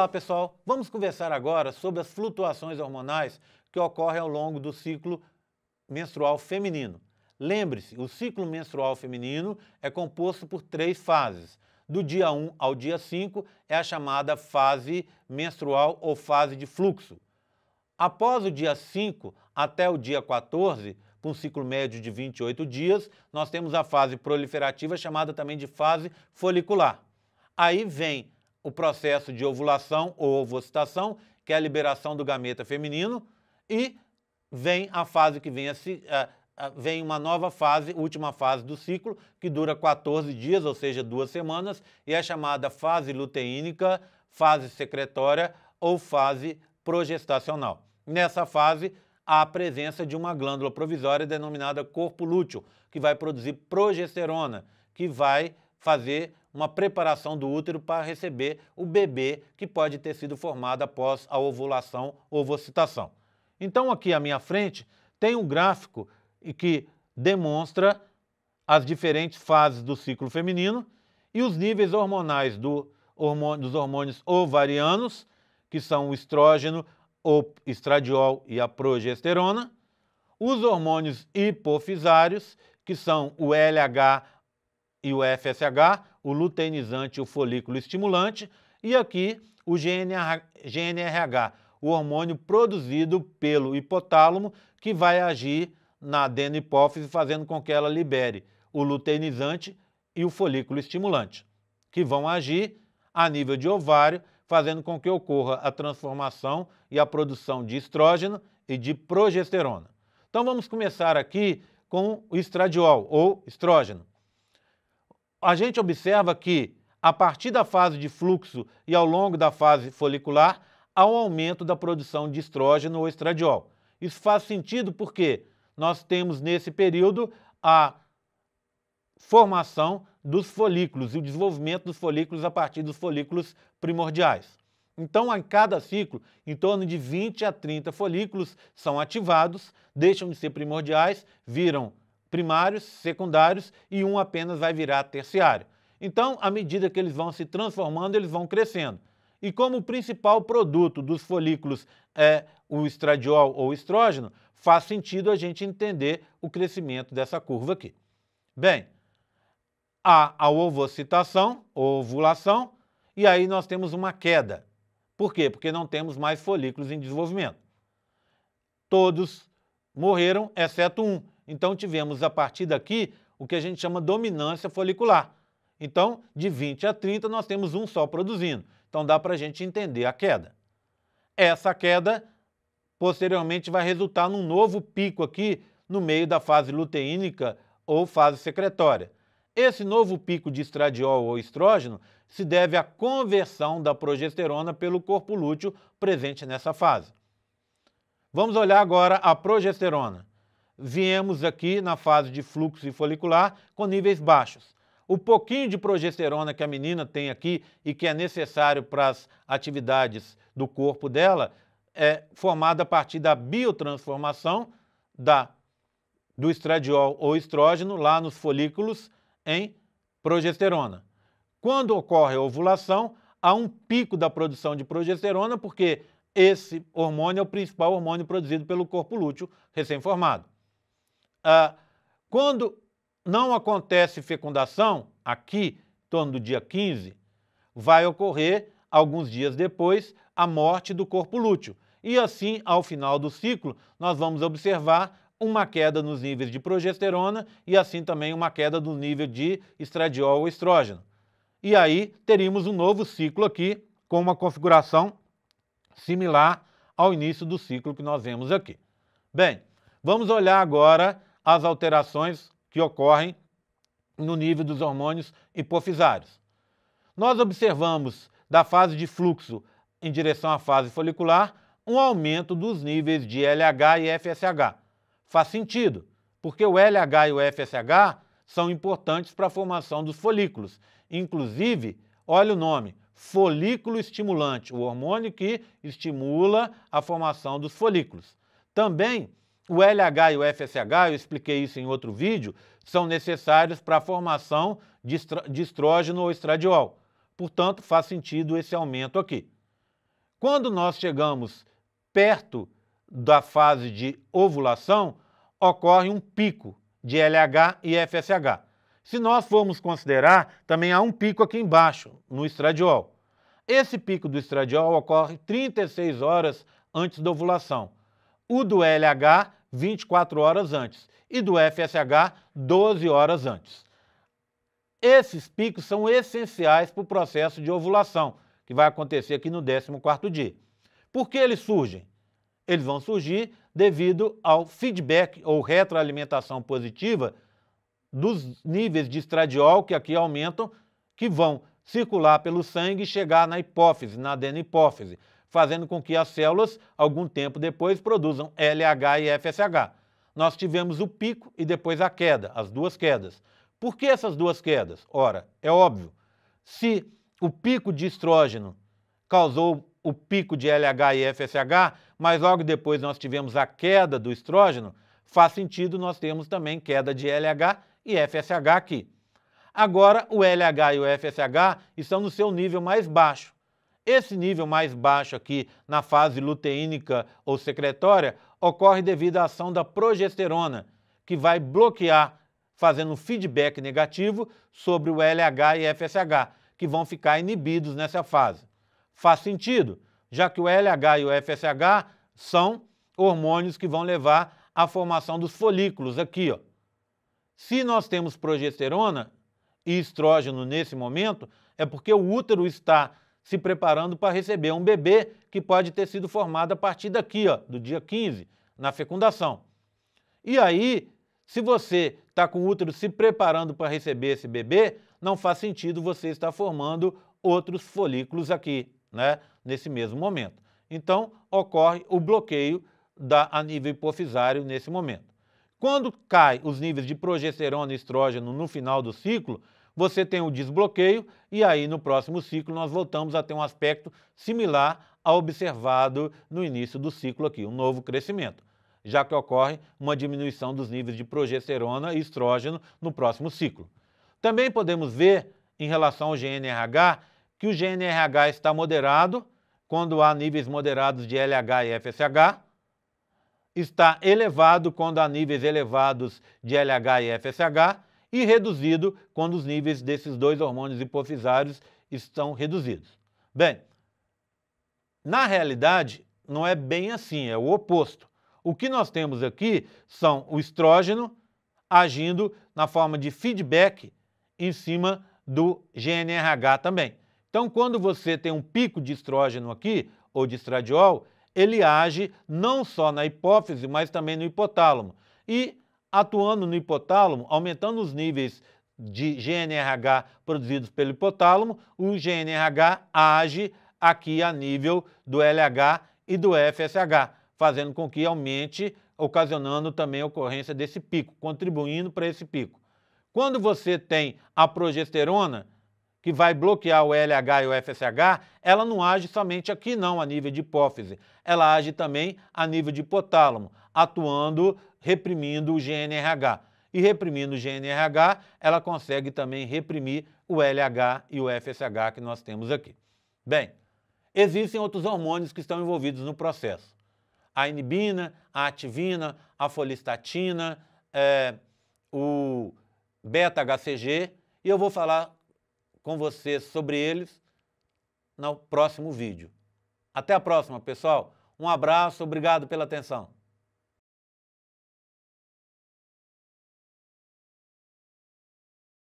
Olá, pessoal. Vamos conversar agora sobre as flutuações hormonais que ocorrem ao longo do ciclo menstrual feminino. Lembre-se, o ciclo menstrual feminino é composto por três fases. Do dia 1 ao dia 5 é a chamada fase menstrual ou fase de fluxo. Após o dia 5 até o dia 14, com um ciclo médio de 28 dias, nós temos a fase proliferativa chamada também de fase folicular. Aí vem o processo de ovulação ou ovocitação, que é a liberação do gameta feminino, e vem a fase que vem a, vem uma nova fase, última fase do ciclo, que dura 14 dias, ou seja, duas semanas, e é chamada fase luteínica, fase secretória ou fase progestacional. Nessa fase, há a presença de uma glândula provisória denominada corpo lúteo, que vai produzir progesterona, que vai fazer uma preparação do útero para receber o bebê que pode ter sido formado após a ovulação ou ovocitação. Então, aqui à minha frente, tem um gráfico que demonstra as diferentes fases do ciclo feminino e os níveis hormonais do, hormônio, dos hormônios ovarianos, que são o estrógeno, o estradiol e a progesterona, os hormônios hipofisários, que são o LH e o FSH, o luteinizante e o folículo estimulante, e aqui o GNRH, o hormônio produzido pelo hipotálamo, que vai agir na adenohipófise, fazendo com que ela libere o luteinizante e o folículo estimulante, que vão agir a nível de ovário, fazendo com que ocorra a transformação e a produção de estrógeno e de progesterona. Então vamos começar aqui com o estradiol ou estrógeno a gente observa que, a partir da fase de fluxo e ao longo da fase folicular, há um aumento da produção de estrógeno ou estradiol. Isso faz sentido porque nós temos nesse período a formação dos folículos e o desenvolvimento dos folículos a partir dos folículos primordiais. Então, em cada ciclo, em torno de 20 a 30 folículos são ativados, deixam de ser primordiais, viram primários, secundários e um apenas vai virar terciário. Então, à medida que eles vão se transformando, eles vão crescendo. E como o principal produto dos folículos é o estradiol ou estrógeno, faz sentido a gente entender o crescimento dessa curva aqui. Bem, há a ovocitação, ovulação, e aí nós temos uma queda. Por quê? Porque não temos mais folículos em desenvolvimento. Todos morreram, exceto um, então, tivemos a partir daqui o que a gente chama dominância folicular. Então, de 20 a 30, nós temos um só produzindo. Então, dá para a gente entender a queda. Essa queda, posteriormente, vai resultar num novo pico aqui no meio da fase luteínica ou fase secretória. Esse novo pico de estradiol ou estrógeno se deve à conversão da progesterona pelo corpo lúteo presente nessa fase. Vamos olhar agora a progesterona viemos aqui na fase de fluxo e folicular com níveis baixos. O pouquinho de progesterona que a menina tem aqui e que é necessário para as atividades do corpo dela é formado a partir da biotransformação da, do estradiol ou estrógeno lá nos folículos em progesterona. Quando ocorre a ovulação, há um pico da produção de progesterona, porque esse hormônio é o principal hormônio produzido pelo corpo lúteo recém-formado. Ah, quando não acontece fecundação, aqui, em torno do dia 15, vai ocorrer, alguns dias depois, a morte do corpo lúteo. E assim, ao final do ciclo, nós vamos observar uma queda nos níveis de progesterona e assim também uma queda do nível de estradiol ou estrógeno. E aí teríamos um novo ciclo aqui com uma configuração similar ao início do ciclo que nós vemos aqui. Bem, vamos olhar agora as alterações que ocorrem no nível dos hormônios hipofisários. Nós observamos da fase de fluxo em direção à fase folicular um aumento dos níveis de LH e FSH. Faz sentido, porque o LH e o FSH são importantes para a formação dos folículos. Inclusive, olha o nome, folículo estimulante, o hormônio que estimula a formação dos folículos. Também o LH e o FSH, eu expliquei isso em outro vídeo, são necessários para a formação de, de estrógeno ou estradiol. Portanto, faz sentido esse aumento aqui. Quando nós chegamos perto da fase de ovulação, ocorre um pico de LH e FSH. Se nós formos considerar, também há um pico aqui embaixo, no estradiol. Esse pico do estradiol ocorre 36 horas antes da ovulação o do LH 24 horas antes e do FSH 12 horas antes. Esses picos são essenciais para o processo de ovulação, que vai acontecer aqui no 14º dia. Por que eles surgem? Eles vão surgir devido ao feedback ou retroalimentação positiva dos níveis de estradiol que aqui aumentam, que vão circular pelo sangue e chegar na hipófise, na adenopófise fazendo com que as células, algum tempo depois, produzam LH e FSH. Nós tivemos o pico e depois a queda, as duas quedas. Por que essas duas quedas? Ora, é óbvio, se o pico de estrógeno causou o pico de LH e FSH, mas logo depois nós tivemos a queda do estrógeno, faz sentido nós termos também queda de LH e FSH aqui. Agora, o LH e o FSH estão no seu nível mais baixo. Esse nível mais baixo aqui na fase luteínica ou secretória ocorre devido à ação da progesterona, que vai bloquear, fazendo feedback negativo sobre o LH e FSH, que vão ficar inibidos nessa fase. Faz sentido, já que o LH e o FSH são hormônios que vão levar à formação dos folículos aqui, ó. Se nós temos progesterona e estrógeno nesse momento, é porque o útero está se preparando para receber um bebê que pode ter sido formado a partir daqui, ó, do dia 15, na fecundação. E aí, se você está com o útero se preparando para receber esse bebê, não faz sentido você estar formando outros folículos aqui, né, nesse mesmo momento. Então, ocorre o bloqueio da, a nível hipofisário nesse momento. Quando cai os níveis de progesterona e estrógeno no final do ciclo, você tem o desbloqueio e aí no próximo ciclo nós voltamos a ter um aspecto similar ao observado no início do ciclo aqui, um novo crescimento, já que ocorre uma diminuição dos níveis de progesterona e estrógeno no próximo ciclo. Também podemos ver em relação ao GNRH que o GNRH está moderado quando há níveis moderados de LH e FSH, está elevado quando há níveis elevados de LH e FSH e reduzido quando os níveis desses dois hormônios hipofisários estão reduzidos. Bem, na realidade, não é bem assim, é o oposto. O que nós temos aqui são o estrógeno agindo na forma de feedback em cima do GNRH também. Então, quando você tem um pico de estrógeno aqui, ou de estradiol, ele age não só na hipófise, mas também no hipotálamo. E atuando no hipotálamo, aumentando os níveis de GNRH produzidos pelo hipotálamo, o GNRH age aqui a nível do LH e do FSH, fazendo com que aumente, ocasionando também a ocorrência desse pico, contribuindo para esse pico. Quando você tem a progesterona, que vai bloquear o LH e o FSH, ela não age somente aqui não, a nível de hipófise. Ela age também a nível de hipotálamo atuando reprimindo o GNRH. E reprimindo o GNRH, ela consegue também reprimir o LH e o FSH que nós temos aqui. Bem, existem outros hormônios que estão envolvidos no processo. A inibina, a ativina, a folistatina, é, o beta-HCG, e eu vou falar com vocês sobre eles no próximo vídeo. Até a próxima, pessoal. Um abraço, obrigado pela atenção.